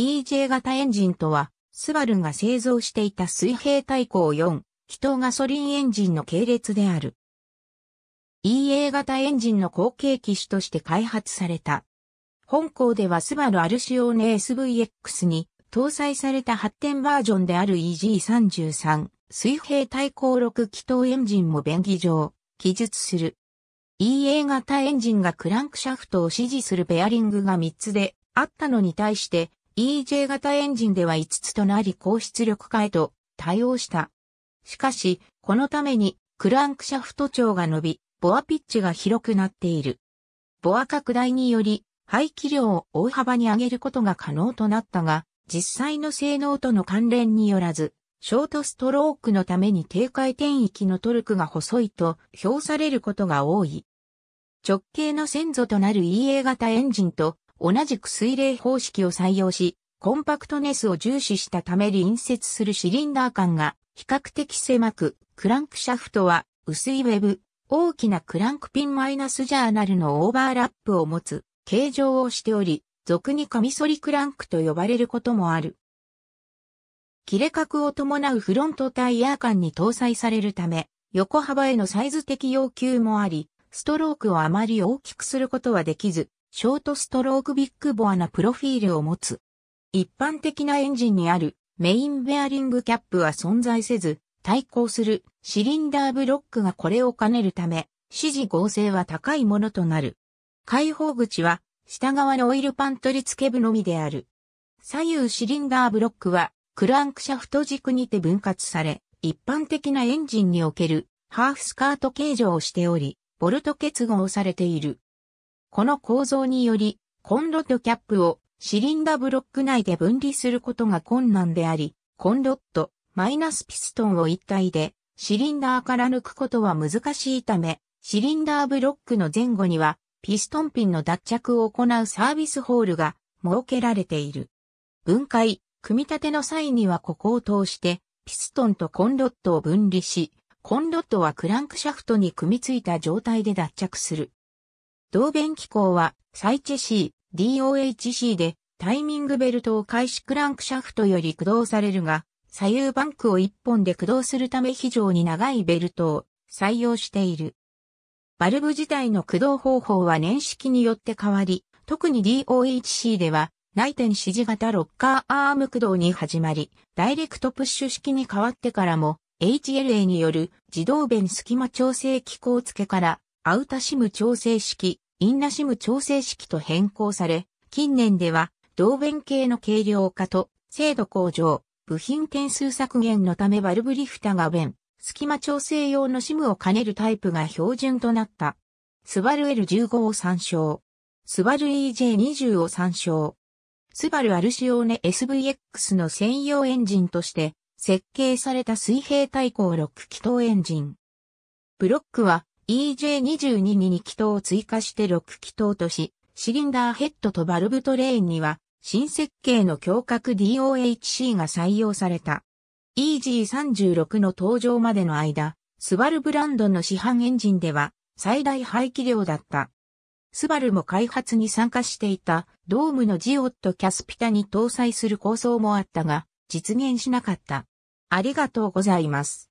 EJ 型エンジンとは、スバルが製造していた水平対向4、気筒ガソリンエンジンの系列である。EA 型エンジンの後継機種として開発された。本校ではスバルアルシオーネ SVX に搭載された発展バージョンである EG33 水平対向6気筒エンジンも便宜上記述する。EA 型エンジンがクランクシャフトを支持するベアリングが3つであったのに対して EJ 型エンジンでは5つとなり高出力化へと対応した。しかし、このためにクランクシャフト長が伸び、ボアピッチが広くなっている。ボア拡大により、排気量を大幅に上げることが可能となったが、実際の性能との関連によらず、ショートストロークのために低回転域のトルクが細いと評されることが多い。直径の先祖となる EA 型エンジンと同じく水冷方式を採用し、コンパクトネスを重視したため隣接するシリンダー間が比較的狭く、クランクシャフトは薄いウェブ、大きなクランクピンマイナスジャーナルのオーバーラップを持つ形状をしており、俗にカミソリクランクと呼ばれることもある。切れ角を伴うフロントタイヤ間に搭載されるため、横幅へのサイズ的要求もあり、ストロークをあまり大きくすることはできず、ショートストロークビッグボアなプロフィールを持つ。一般的なエンジンにあるメインベアリングキャップは存在せず、対抗するシリンダーブロックがこれを兼ねるため、支持合成は高いものとなる。開放口は下側のオイルパン取り付け部のみである。左右シリンダーブロックはクランクシャフト軸にて分割され、一般的なエンジンにおけるハーフスカート形状をしており、ボルト結合されている。この構造により、コンロットキャップをシリンダブロック内で分離することが困難であり、コンロット、マイナスピストンを一体でシリンダーから抜くことは難しいため、シリンダーブロックの前後にはピストンピンの脱着を行うサービスホールが設けられている。分解、組み立ての際にはここを通してピストンとコンロットを分離し、コンロットはクランクシャフトに組み付いた状態で脱着する。同弁機構は、サイチェ C、DOHC で、タイミングベルトを開始クランクシャフトより駆動されるが、左右バンクを1本で駆動するため非常に長いベルトを採用している。バルブ自体の駆動方法は年式によって変わり、特に DOHC では、内転指示型ロッカーアーム駆動に始まり、ダイレクトプッシュ式に変わってからも、HLA による自動弁隙間調整機構付けからアウタシム調整式、インナシム調整式と変更され、近年では、同弁系の軽量化と、精度向上、部品点数削減のためバルブリフタが弁、隙間調整用のシムを兼ねるタイプが標準となった。スバル L15 を参照。スバル EJ20 を参照。スバルアルシオーネ SVX の専用エンジンとして設計された水平対向6気筒エンジン。ブロックは EJ22 に2気筒を追加して6気筒とし、シリンダーヘッドとバルブトレーンには、新設計の強角 DOHC が採用された。EG36 の登場までの間、スバルブランドの市販エンジンでは、最大排気量だった。スバルも開発に参加していたドームのジオットキャスピタに搭載する構想もあったが、実現しなかった。ありがとうございます。